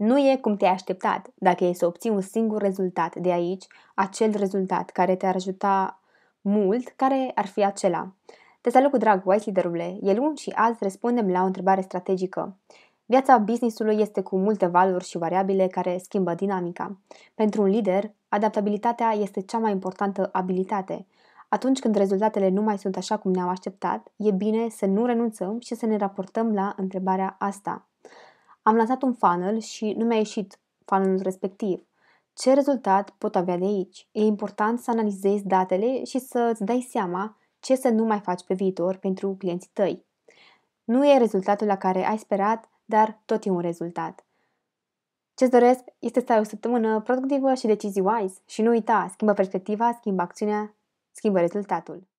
Nu e cum te-ai așteptat dacă e să obții un singur rezultat de aici, acel rezultat care te-ar ajuta mult, care ar fi acela. Te salut cu drag, White Leaderule! E luni și azi răspundem la o întrebare strategică. Viața businessului este cu multe valuri și variabile care schimbă dinamica. Pentru un lider, adaptabilitatea este cea mai importantă abilitate. Atunci când rezultatele nu mai sunt așa cum ne-am așteptat, e bine să nu renunțăm și să ne raportăm la întrebarea asta. Am lansat un funnel și nu mi-a ieșit funnelul respectiv. Ce rezultat pot avea de aici? E important să analizezi datele și să îți dai seama ce să nu mai faci pe viitor pentru clienții tăi. Nu e rezultatul la care ai sperat, dar tot e un rezultat. ce doresc este să ai o săptămână productivă și decizii wise și nu uita, schimbă perspectiva, schimbă acțiunea, schimbă rezultatul.